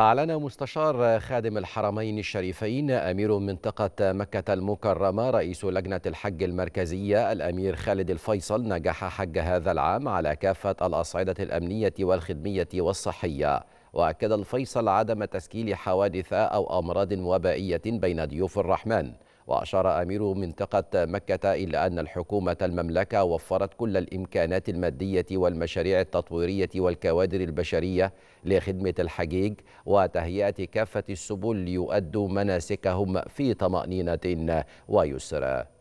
أعلن مستشار خادم الحرمين الشريفين أمير منطقة مكة المكرمة رئيس لجنة الحج المركزية الأمير خالد الفيصل نجاح حج هذا العام على كافة الأصعدة الأمنية والخدمية والصحية وأكد الفيصل عدم تسكيل حوادث أو أمراض وبائية بين ضيوف الرحمن وأشار أمير منطقة مكة إلى أن الحكومة المملكة وفرت كل الإمكانات المادية والمشاريع التطويرية والكوادر البشرية لخدمة الحجيج وتهيئة كافة السبل ليؤدوا مناسكهم في طمأنينة ويسر